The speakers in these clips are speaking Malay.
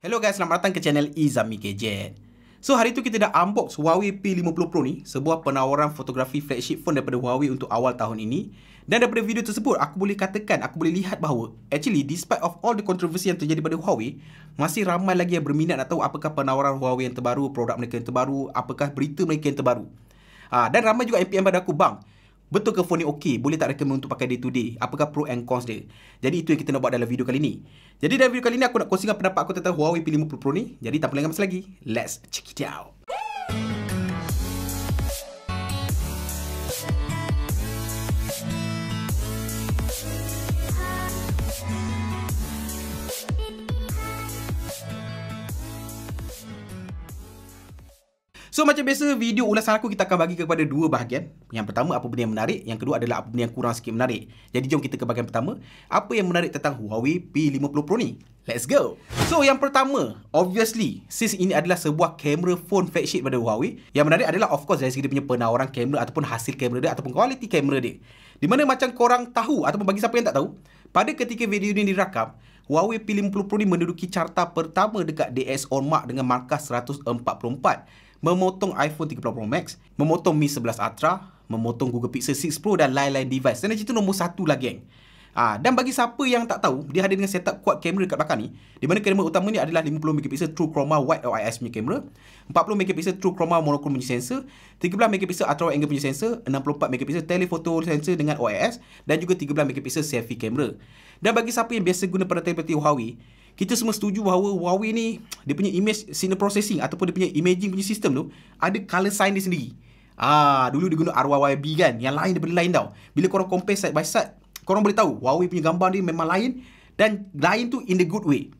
Hello guys, selamat datang ke channel Izami Gadget. So hari tu kita dah unbox Huawei P50 Pro ni, sebuah penawaran fotografi flagship phone daripada Huawei untuk awal tahun ini. Dan daripada video tersebut, aku boleh katakan, aku boleh lihat bahawa actually despite of all the controversy yang terjadi pada Huawei, masih ramai lagi yang berminat nak tahu apakah penawaran Huawei yang terbaru, produk mereka yang terbaru, apakah berita mereka yang terbaru. Ha, dan ramai juga MPM pada aku, bang, Betul ke phone ni okey? Boleh tak recommend untuk pakai day to day? Apakah pro and cons dia? Jadi itu yang kita nak buat dalam video kali ni. Jadi dalam video kali ni aku nak kongsikan pendapat aku tentang Huawei P50 Pro ni. Jadi tanpa lengah masa lagi, let's check it out. So macam biasa video ulasan aku kita akan bagi kepada dua bahagian. Yang pertama apa benda yang menarik, yang kedua adalah apa benda yang kurang sikit menarik. Jadi jom kita ke bahagian pertama, apa yang menarik tentang Huawei P50 Pro ni? Let's go. So yang pertama, obviously, since ini adalah sebuah kamera phone flagship pada Huawei, yang menarik adalah of course dari segi dia punya penawaran kamera ataupun hasil kamera dia ataupun kualiti kamera dia. Di mana macam korang tahu ataupun bagi siapa yang tak tahu, pada ketika video ini dirakam, Huawei P50 Pro ni menduduki carta pertama dekat DxOMark dengan markah 144 memotong iPhone 30 Pro Max, memotong Mi 11 Ultra, memotong Google Pixel 6 Pro dan lain-lain device. Dan itu nombor satu lah, geng. Ha, dan bagi siapa yang tak tahu, dia hadir dengan setup kuat kamera dekat belakang ni. Di mana kamera utama ni adalah 50MP True Chroma Wide OIS punya kamera, 40MP True Chroma Monochrome punya sensor, 13MP Ultra Wide Angle punya sensor, 64MP Telephoto sensor dengan OIS, dan juga 13MP selfie kamera. Dan bagi siapa yang biasa guna pada telepati Huawei, kita semua setuju bahawa Huawei ni dia punya image signal processing ataupun dia punya imaging punya sistem tu ada color sign dia sendiri. Ah, dulu dia guna RYYB kan. Yang lain daripada lain tau. Bila korang compare side by side, korang boleh tahu Huawei punya gambar dia memang lain dan lain tu in the good way.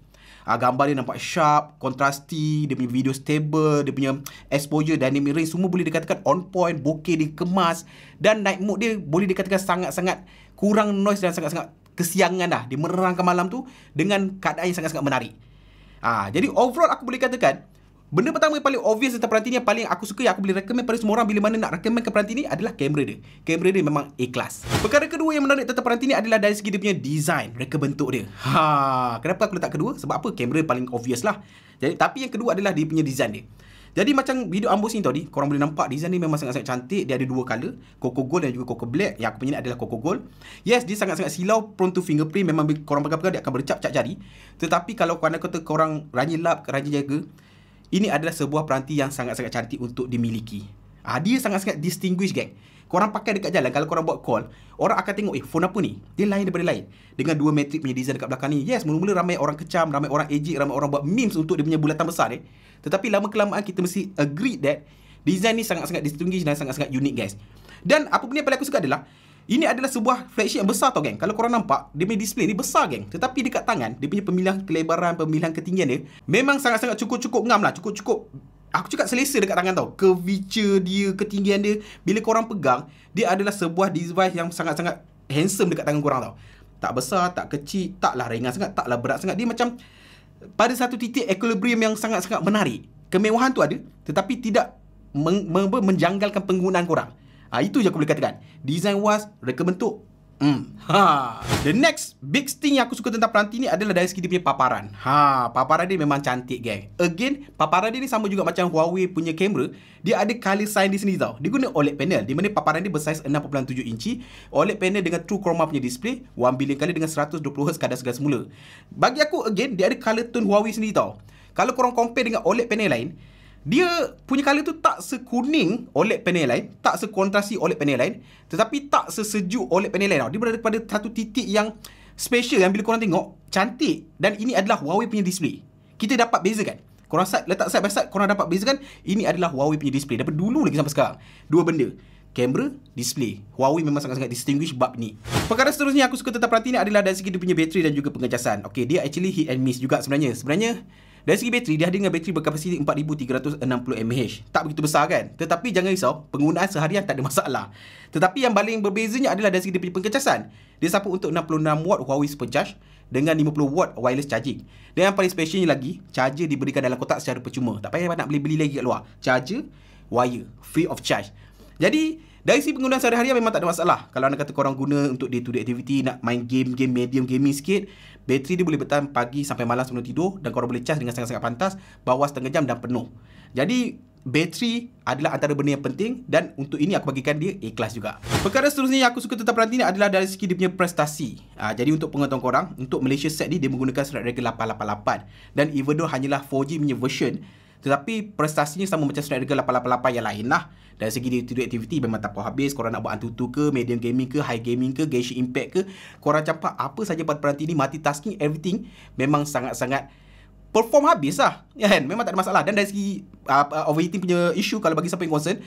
Ah, gambar dia nampak sharp, contrasty, dia punya video stable, dia punya exposure, dynamic range semua boleh dikatakan on point, bokeh dikemas dan night mode dia boleh dikatakan sangat-sangat kurang noise dan sangat-sangat kesiangan lah. Dia menerangkan malam tu dengan keadaan yang sangat-sangat menarik. Ha, jadi overall aku boleh katakan, benda pertama yang paling obvious tentang peranti ni yang paling aku suka yang aku boleh recommend pada semua orang bila mana nak recommend ke peranti ni adalah kamera dia. Kamera dia memang A-class. Perkara kedua yang menarik tentang peranti ni adalah dari segi dia punya design, reka bentuk dia. Ha, kenapa aku letak kedua? Sebab apa? Kamera paling obvious lah. Jadi, tapi yang kedua adalah dia punya design dia. Jadi macam video ambus ni tadi, korang boleh nampak design ni memang sangat-sangat cantik. Dia ada dua colour, Coco Gold dan juga Coco Black. Yang aku punya ni adalah Coco Gold. Yes, dia sangat-sangat silau, prone to fingerprint. Memang korang pegang-pegang, dia akan bercap-cap jari. Tetapi kalau korang kata korang rajin lap, rajin jaga, ini adalah sebuah peranti yang sangat-sangat cantik untuk dimiliki. Ah, dia sangat-sangat distinguished, geng. Korang pakai dekat jalan Kalau korang buat call Orang akan tengok Eh phone apa ni Dia lain daripada lain Dengan dua metrik punya design Dekat belakang ni Yes mula-mula ramai orang kecam Ramai orang ejek Ramai orang buat memes Untuk dia punya bulatan besar ni eh. Tetapi lama kelamaan Kita mesti agree that Design ni sangat-sangat distinguished Dan sangat-sangat unique, guys Dan apa punya yang paling aku suka adalah ini adalah sebuah flagship yang besar tau geng. Kalau korang nampak, dia punya display ni besar geng. Tetapi dekat tangan, dia punya pemilihan kelebaran, pemilihan ketinggian dia memang sangat-sangat cukup-cukup ngam lah. Cukup-cukup aku cakap selesa dekat tangan tau. Curvature dia, ketinggian dia. Bila korang pegang, dia adalah sebuah device yang sangat-sangat handsome dekat tangan korang tau. Tak besar, tak kecil, taklah ringan sangat, taklah berat sangat. Dia macam pada satu titik equilibrium yang sangat-sangat menarik. Kemewahan tu ada, tetapi tidak men- men- menjanggalkan penggunaan korang. Ha, itu je aku boleh katakan. Design was, reka bentuk, Hmm. Ha. The next big thing yang aku suka tentang peranti ni adalah dari segi dia punya paparan. Ha, paparan dia memang cantik, guys. Again, paparan dia ni sama juga macam Huawei punya kamera. Dia ada color sign di sini tau. Dia guna OLED panel. Di mana paparan dia bersaiz 6.7 inci. OLED panel dengan true chroma punya display. 1 bilion kali dengan 120Hz kadar segar semula. Bagi aku, again, dia ada color tone Huawei sendiri tau. Kalau korang compare dengan OLED panel lain, dia punya colour tu tak sekuning oleh panel lain, tak sekontrasi oleh panel lain, tetapi tak sesejuk oleh panel lain tau. Dia berada pada satu titik yang special yang bila korang tengok, cantik dan ini adalah Huawei punya display. Kita dapat kan? Korang side, letak side by side, korang dapat kan? Ini adalah Huawei punya display. Dapat dulu lagi sampai sekarang. Dua benda. Kamera, display. Huawei memang sangat-sangat distinguish bab ni. Perkara seterusnya aku suka tetap perhati ni adalah dari segi dia punya bateri dan juga pengecasan. Okay, dia actually hit and miss juga sebenarnya. Sebenarnya, dari segi bateri, dia ada dengan bateri berkapasiti 4360 mAh. Tak begitu besar kan? Tetapi jangan risau, penggunaan seharian tak ada masalah. Tetapi yang paling berbezanya adalah dari segi dia punya pengkecasan. Dia sapu untuk 66W Huawei Supercharge dengan 50W wireless charging. Dan yang paling spesialnya lagi, charger diberikan dalam kotak secara percuma. Tak payah nak beli-beli lagi kat luar. Charger, wire, free of charge. Jadi, dari si penggunaan sehari-hari memang tak ada masalah. Kalau anda kata korang guna untuk day-to-day activity, nak main game-game medium gaming sikit, bateri dia boleh bertahan pagi sampai malam sebelum tidur dan korang boleh charge dengan sangat-sangat pantas, bawah setengah jam dan penuh. Jadi, bateri adalah antara benda yang penting dan untuk ini aku bagikan dia ikhlas juga. Perkara seterusnya yang aku suka tetap perhati ni adalah dari segi dia punya prestasi. Ha, jadi untuk pengetahuan korang, untuk Malaysia set ni dia menggunakan Snapdragon 888 dan even though hanyalah 4G punya version, tetapi prestasinya sama macam Snapdragon 888 yang lain lah. Dari segi video activity memang tak puas habis. Korang nak buat Antutu ke, medium gaming ke, high gaming ke, Genshin Impact ke. Korang campak apa saja pada peranti ni, multitasking, everything memang sangat-sangat perform habis lah. Ya kan? Memang tak ada masalah. Dan dari segi uh, overheating punya isu kalau bagi siapa yang concern,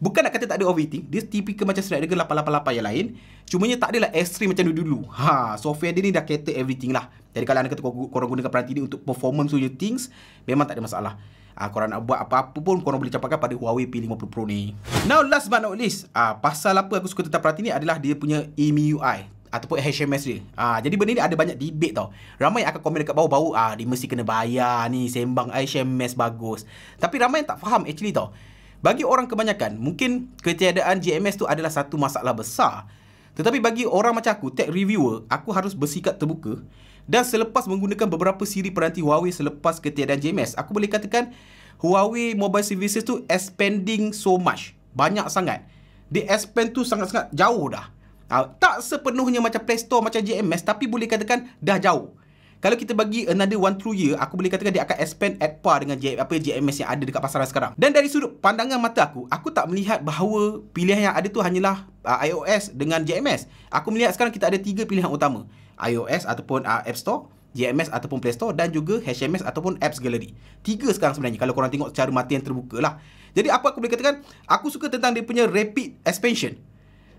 Bukan nak kata tak ada overheating. Dia tipikal macam Snapdragon 888 yang lain. Cuma Cumanya tak adalah ekstrim macam dulu-dulu. Ha, software dia ni dah cater everything lah. Jadi kalau anda kata korang gunakan peranti ni untuk performance punya things, memang tak ada masalah. Ah uh, korang nak buat apa-apa pun korang boleh capaikan pada Huawei P50 Pro ni. Now last but not least, ah pasal apa aku suka tetap perhati ni adalah dia punya EMUI ataupun HMS dia. Ah jadi benda ni ada banyak debate tau. Ramai akan komen dekat bawah-bawah ah -bawah, dia mesti kena bayar ni sembang HMS bagus. Tapi ramai yang tak faham actually tau. Bagi orang kebanyakan, mungkin ketiadaan GMS tu adalah satu masalah besar. Tetapi bagi orang macam aku, tech reviewer, aku harus bersikap terbuka dan selepas menggunakan beberapa siri peranti Huawei selepas ketiadaan JMS, aku boleh katakan Huawei Mobile Services tu expanding so much. Banyak sangat. Dia expand tu sangat-sangat jauh dah. Uh, tak sepenuhnya macam Play Store, macam JMS tapi boleh katakan dah jauh. Kalau kita bagi another one through year, aku boleh katakan dia akan expand at par dengan J, apa JMS yang ada dekat pasaran sekarang. Dan dari sudut pandangan mata aku, aku tak melihat bahawa pilihan yang ada tu hanyalah uh, iOS dengan JMS. Aku melihat sekarang kita ada tiga pilihan utama iOS ataupun uh, App Store, GMS ataupun Play Store dan juga HMS ataupun Apps Gallery. Tiga sekarang sebenarnya kalau korang tengok secara mati yang terbuka lah. Jadi apa aku boleh katakan, aku suka tentang dia punya rapid expansion.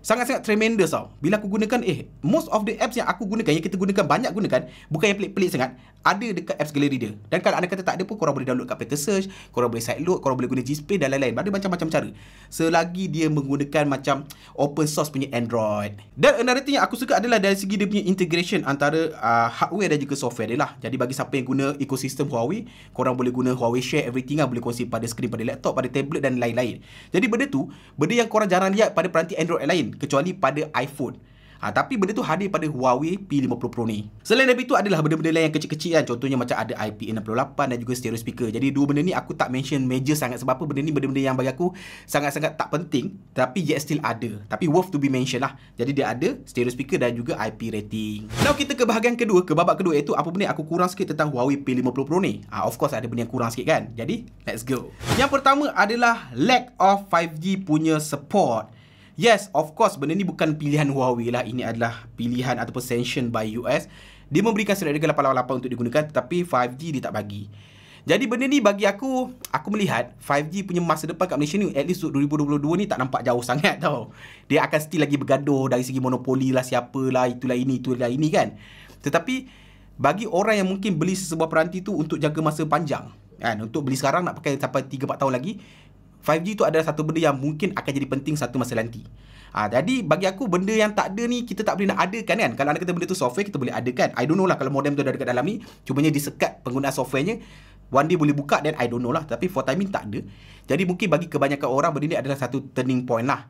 Sangat-sangat tremendous tau. Bila aku gunakan, eh, most of the apps yang aku gunakan, yang kita gunakan, banyak gunakan, bukan yang pelik-pelik sangat, ada dekat apps gallery dia. Dan kalau anda kata tak ada pun korang boleh download kat pattern search, korang boleh side load, korang boleh guna GSpace dan lain-lain. Ada macam-macam cara. Selagi dia menggunakan macam open source punya Android. Dan another thing yang aku suka adalah dari segi dia punya integration antara uh, hardware dan juga software dia lah. Jadi bagi siapa yang guna ekosistem Huawei, korang boleh guna Huawei Share everything lah. Boleh kongsi pada screen, pada laptop, pada tablet dan lain-lain. Jadi benda tu, benda yang korang jarang lihat pada peranti Android lain. Kecuali pada iPhone. Ha, tapi benda tu hadir pada Huawei P50 Pro ni. Selain daripada itu adalah benda-benda lain yang kecil-kecil kan. Contohnya macam ada ip 68 dan juga stereo speaker. Jadi dua benda ni aku tak mention major sangat sebab apa benda ni benda-benda yang bagi aku sangat-sangat tak penting. Tapi yet still ada. Tapi worth to be mentioned lah. Jadi dia ada stereo speaker dan juga IP rating. Now kita ke bahagian kedua, ke babak kedua iaitu apa benda aku kurang sikit tentang Huawei P50 Pro ni. Ha, of course ada benda yang kurang sikit kan. Jadi let's go. Yang pertama adalah lack of 5G punya support. Yes, of course benda ni bukan pilihan Huawei lah. Ini adalah pilihan ataupun sanction by US. Dia memberikan Snapdragon 888 untuk digunakan tetapi 5G dia tak bagi. Jadi benda ni bagi aku, aku melihat 5G punya masa depan kat Malaysia ni at least 2022 ni tak nampak jauh sangat tau. Dia akan still lagi bergaduh dari segi monopoli lah siapa lah itulah ini itulah ini kan. Tetapi bagi orang yang mungkin beli sesebuah peranti tu untuk jaga masa panjang kan untuk beli sekarang nak pakai sampai 3 4 tahun lagi 5G tu adalah satu benda yang mungkin akan jadi penting satu masa nanti. Ha, jadi bagi aku benda yang tak ada ni kita tak boleh nak adakan kan. Kalau anda kata benda tu software kita boleh adakan. I don't know lah kalau modem tu dah dekat dalam ni. Cumanya disekat penggunaan softwarenya. One day boleh buka dan I don't know lah. Tapi for timing tak ada. Jadi mungkin bagi kebanyakan orang benda ni adalah satu turning point lah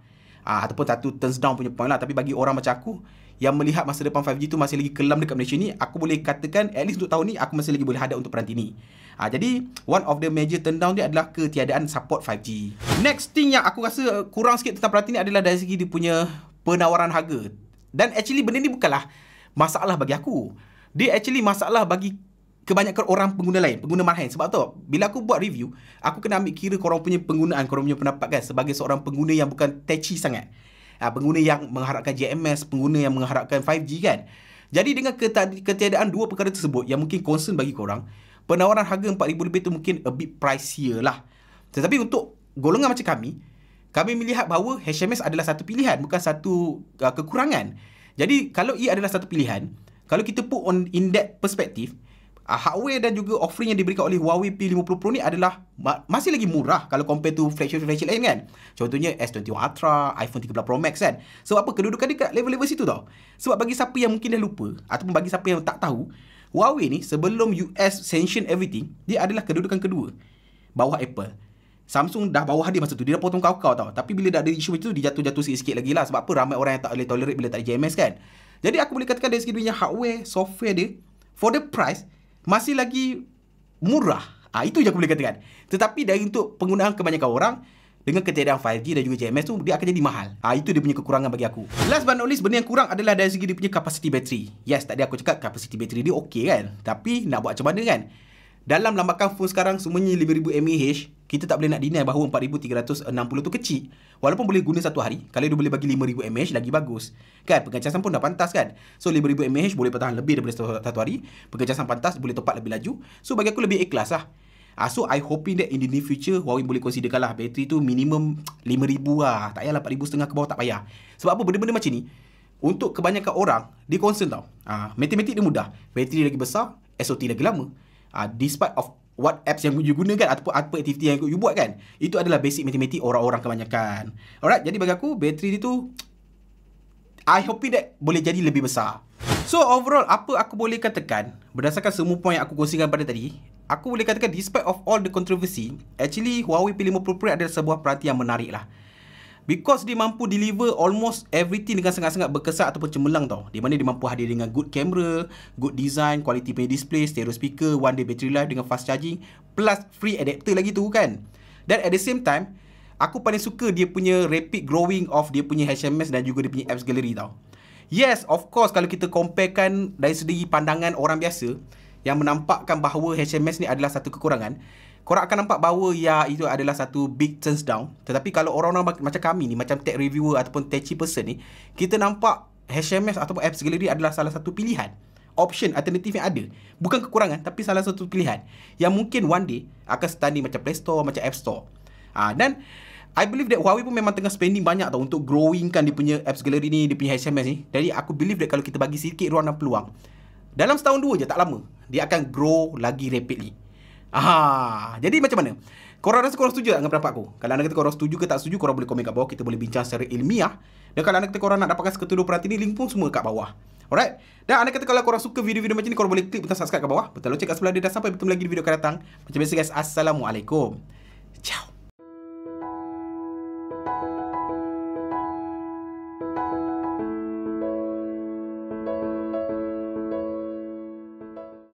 ha, ataupun satu turns down punya point lah tapi bagi orang macam aku yang melihat masa depan 5G tu masih lagi kelam dekat Malaysia ni aku boleh katakan at least untuk tahun ni aku masih lagi boleh hadap untuk peranti ni ha, jadi one of the major turn down dia adalah ketiadaan support 5G next thing yang aku rasa kurang sikit tentang peranti ni adalah dari segi dia punya penawaran harga dan actually benda ni bukanlah masalah bagi aku dia actually masalah bagi kebanyakan orang pengguna lain, pengguna marhain Sebab tu, bila aku buat review, aku kena ambil kira korang punya penggunaan, korang punya pendapat kan sebagai seorang pengguna yang bukan techy sangat. Ha, pengguna yang mengharapkan JMS, pengguna yang mengharapkan 5G kan. Jadi dengan ketiadaan dua perkara tersebut yang mungkin concern bagi korang, penawaran harga RM4,000 lebih tu mungkin a bit pricier lah. Tetapi untuk golongan macam kami, kami melihat bahawa HMS adalah satu pilihan, bukan satu uh, kekurangan. Jadi kalau ia adalah satu pilihan, kalau kita put on in that perspective, Ah, hardware dan juga offering yang diberikan oleh Huawei P50 Pro ni adalah masih lagi murah kalau compare to flagship-flagship lain kan. Contohnya S21 Ultra, iPhone 13 Pro Max kan. So apa? Kedudukan dia kat level-level situ tau. Sebab bagi siapa yang mungkin dah lupa ataupun bagi siapa yang tak tahu, Huawei ni sebelum US sanction everything, dia adalah kedudukan kedua bawah Apple. Samsung dah bawah dia masa tu. Dia dah potong kau-kau tau. Tapi bila dah ada isu macam tu, dia jatuh-jatuh sikit-sikit lagi lah. Sebab apa ramai orang yang tak boleh tolerate bila tak ada JMS kan. Jadi aku boleh katakan dari segi dunia hardware, software dia, for the price, masih lagi murah. Ha, itu je aku boleh katakan. Tetapi dari untuk penggunaan kebanyakan orang, dengan ketiadaan 5G dan juga GMS tu, dia akan jadi mahal. Ha, itu dia punya kekurangan bagi aku. Last but not least, benda yang kurang adalah dari segi dia punya kapasiti bateri. Yes, tadi aku cakap kapasiti bateri dia okey kan. Tapi nak buat macam mana kan? Dalam lambakan phone sekarang semuanya 5000 mAh, kita tak boleh nak deny bahawa 4360 tu kecil. Walaupun boleh guna satu hari, kalau dia boleh bagi 5000 mAh lagi bagus. Kan? Pengecasan pun dah pantas kan. So 5000 mAh boleh bertahan lebih daripada satu hari, pengecasan pantas boleh topat lebih laju. So bagi aku lebih ikhlas lah. Uh, so I hoping that in the near future Huawei boleh consider lah Bateri tu minimum 5,000 lah Tak payah lah 4,500 ke bawah tak payah Sebab apa benda-benda macam ni Untuk kebanyakan orang Dia concern tau uh, Matematik dia mudah Bateri lagi besar SOT lagi lama uh, despite of what apps yang you kan ataupun apa aktiviti yang you buat kan itu adalah basic matematik orang-orang kebanyakan alright jadi bagi aku bateri dia tu I hope that boleh jadi lebih besar so overall apa aku boleh katakan berdasarkan semua point yang aku kongsikan pada tadi aku boleh katakan despite of all the controversy actually Huawei P50 Pro adalah sebuah perhatian yang menarik lah Because dia mampu deliver almost everything dengan sangat-sangat berkesan ataupun cemerlang tau. Di mana dia mampu hadir dengan good camera, good design, quality punya display, stereo speaker, one day battery life dengan fast charging plus free adapter lagi tu kan. Dan at the same time, aku paling suka dia punya rapid growing of dia punya HMS dan juga dia punya apps gallery tau. Yes, of course kalau kita compare kan dari segi pandangan orang biasa yang menampakkan bahawa HMS ni adalah satu kekurangan, korang akan nampak bahawa ya itu adalah satu big turns down tetapi kalau orang-orang macam kami ni macam tech reviewer ataupun techy person ni kita nampak HMS ataupun apps gallery adalah salah satu pilihan option alternatif yang ada bukan kekurangan tapi salah satu pilihan yang mungkin one day akan standing macam Play Store macam App Store ha, dan I believe that Huawei pun memang tengah spending banyak tau untuk growingkan dia punya apps gallery ni, dia punya HMS ni. Jadi aku believe that kalau kita bagi sikit ruang dan peluang, dalam setahun dua je tak lama, dia akan grow lagi rapidly. Aha. Jadi macam mana? Korang rasa korang setuju tak dengan pendapat aku? Kalau anda kata korang setuju ke tak setuju, korang boleh komen kat bawah. Kita boleh bincang secara ilmiah. Dan kalau anda kata korang nak dapatkan seketulur peranti ni, link pun semua kat bawah. Alright? Dan anda kata kalau korang suka video-video macam ni, korang boleh klik butang subscribe kat bawah. Betul loceng kat sebelah dia dah sampai bertemu lagi di video akan datang. Macam biasa guys, Assalamualaikum. Ciao.